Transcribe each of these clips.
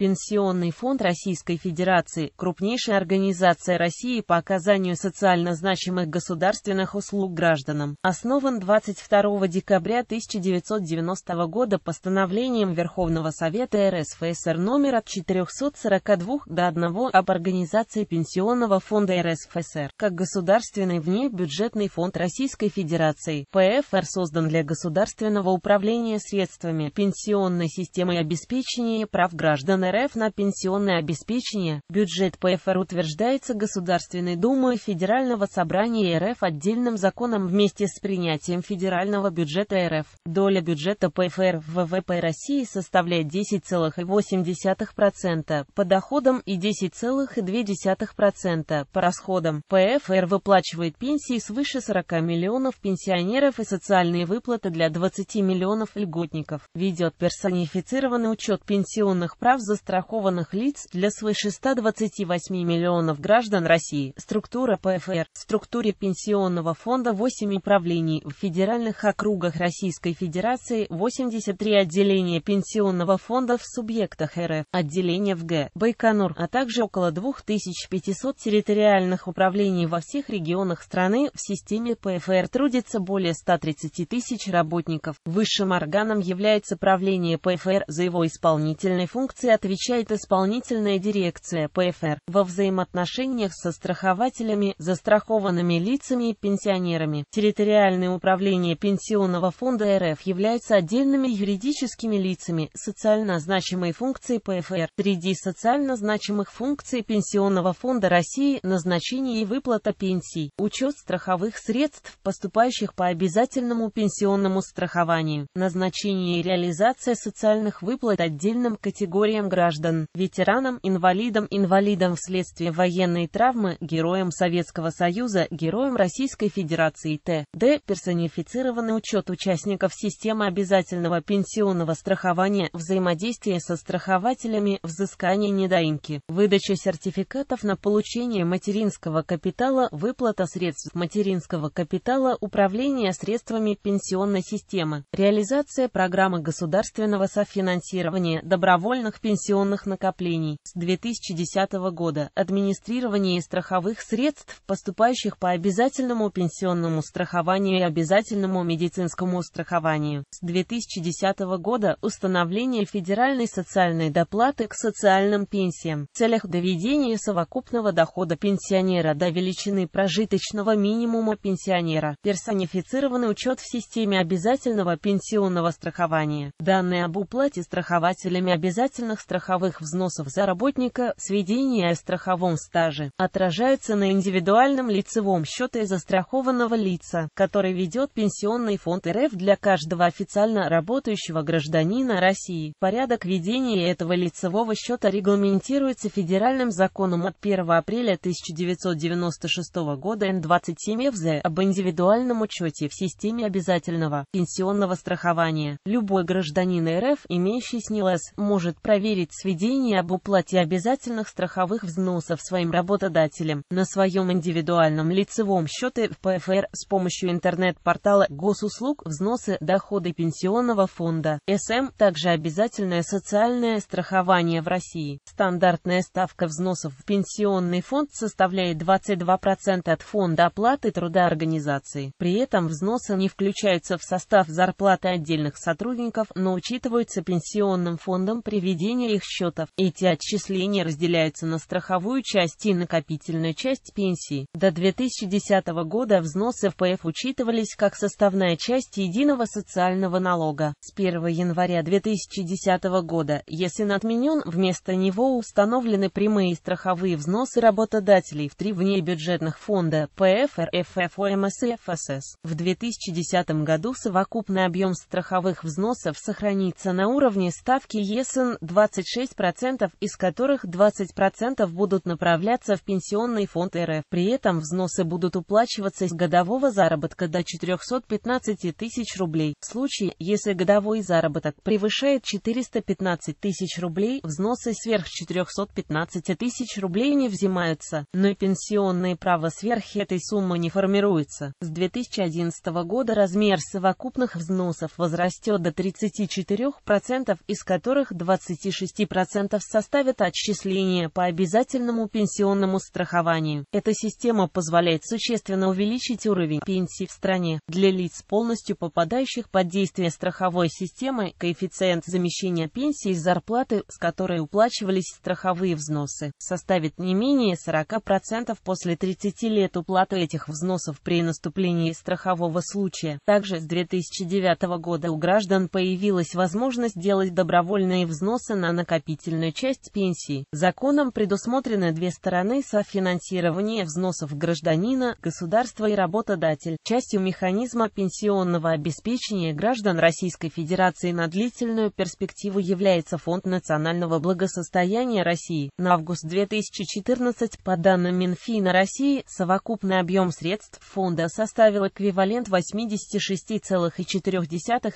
Пенсионный фонд Российской Федерации – крупнейшая организация России по оказанию социально значимых государственных услуг гражданам, основан 22 декабря 1990 года постановлением Верховного Совета РСФСР номер от 442 до 1 об организации Пенсионного фонда РСФСР. Как государственный внебюджетный фонд Российской Федерации, ПФР создан для государственного управления средствами пенсионной системы и обеспечения прав граждан РФ на пенсионное обеспечение. Бюджет ПФР утверждается Государственной Думой Федерального собрания РФ отдельным законом вместе с принятием федерального бюджета РФ. Доля бюджета ПФР в ВВП России составляет 10,8% по доходам и 10,2% по расходам. ПФР выплачивает пенсии свыше 40 миллионов пенсионеров и социальные выплаты для 20 миллионов льготников. Ведет персонифицированный учет пенсионных прав за застрахованных лиц для свыше 128 миллионов граждан России. Структура ПФР. В структуре пенсионного фонда 8 управлений в федеральных округах Российской Федерации, 83 отделения пенсионного фонда в субъектах РФ, отделения в Г. Байконур, а также около 2500 территориальных управлений во всех регионах страны. В системе ПФР трудится более 130 тысяч работников. Высшим органом является правление ПФР за его исполнительной функции ответ отвечает исполнительная дирекция ПФР во взаимоотношениях со страхователями, застрахованными лицами и пенсионерами. Территориальные управления Пенсионного фонда РФ являются отдельными юридическими лицами. Социально значимые функции ПФР. Среди социально значимых функций Пенсионного фонда России – назначение и выплата пенсий, учет страховых средств, поступающих по обязательному пенсионному страхованию, назначение и реализация социальных выплат отдельным категориям граждан граждан, ветеранам, инвалидам, инвалидам вследствие военной травмы, героям Советского Союза, героям Российской Федерации Т.Д. персонифицированный учет участников системы обязательного пенсионного страхования, взаимодействие со страхователями, взыскание недоимки, выдача сертификатов на получение материнского капитала, выплата средств материнского капитала, управление средствами пенсионной системы, реализация программы государственного софинансирования добровольных пенсионных пенсионных накоплений с 2010 года, администрирование страховых средств, поступающих по обязательному пенсионному страхованию и обязательному медицинскому страхованию с 2010 года, установление федеральной социальной доплаты к социальным пенсиям в целях доведения совокупного дохода пенсионера до величины прожиточного минимума пенсионера, персонифицированный учет в системе обязательного пенсионного страхования, данные об уплате страхователями обязательных страхований страховых взносов за работника, сведения о страховом стаже, отражаются на индивидуальном лицевом счете застрахованного лица, который ведет Пенсионный фонд РФ для каждого официально работающего гражданина России. Порядок ведения этого лицевого счета регламентируется федеральным законом от 1 апреля 1996 года Н27 ФЗ об индивидуальном учете в системе обязательного пенсионного страхования. Любой гражданин РФ, имеющий СНИЛС, может проверить составить сведения об уплате обязательных страховых взносов своим работодателям на своем индивидуальном лицевом счете в ПФР с помощью интернет-портала госуслуг взносы доходы пенсионного фонда. СМ также обязательное социальное страхование в России. Стандартная ставка взносов в пенсионный фонд составляет 22% от фонда оплаты труда организации. При этом взносы не включаются в состав зарплаты отдельных сотрудников, но учитываются пенсионным фондом при ведении их счетов. Эти отчисления разделяются на страховую часть и накопительную часть пенсии. До 2010 года взносы в ПФ учитывались как составная часть единого социального налога. С 1 января 2010 года, если он отменен, вместо него установлены прямые страховые взносы работодателей в три внебюджетных фонда ПФ, РФ, ОМС и ФСС. В 2010 году совокупный объем страховых взносов сохранится на уровне ставки ЕСН 20 26%, из которых 20% будут направляться в пенсионный фонд РФ. При этом взносы будут уплачиваться с годового заработка до 415 тысяч рублей. В случае, если годовой заработок превышает 415 тысяч рублей, взносы сверх 415 тысяч рублей не взимаются, но и пенсионные права сверх этой суммы не формируются. С 2011 года размер совокупных взносов возрастет до 34%, из которых 26 6% составят отчисления по обязательному пенсионному страхованию. Эта система позволяет существенно увеличить уровень пенсий в стране. Для лиц, полностью попадающих под действие страховой системы, коэффициент замещения пенсии из зарплаты, с которой уплачивались страховые взносы, составит не менее 40% после 30 лет уплаты этих взносов при наступлении страхового случая. Также с 2009 года у граждан появилась возможность делать добровольные взносы на накопительную часть пенсии. Законом предусмотрены две стороны софинансирования взносов гражданина, государства и работодатель, частью механизма пенсионного обеспечения граждан Российской Федерации на длительную перспективу является Фонд национального благосостояния России. На август 2014, по данным Минфина России, совокупный объем средств фонда составил эквивалент 86,4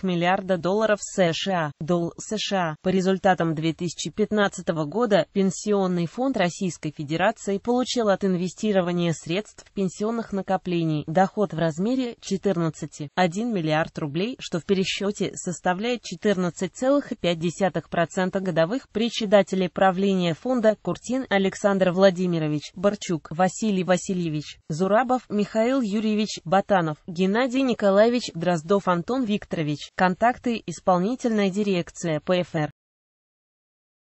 миллиарда долларов США. Долл США. По результатам 2000 2015 года Пенсионный фонд Российской Федерации получил от инвестирования средств пенсионных накоплений доход в размере 14,1 миллиард рублей, что в пересчете составляет 14,5% годовых председателей правления фонда Куртин Александр Владимирович, Борчук Василий Васильевич, Зурабов Михаил Юрьевич Батанов, Геннадий Николаевич Дроздов Антон Викторович. Контакты исполнительная дирекция ПФР.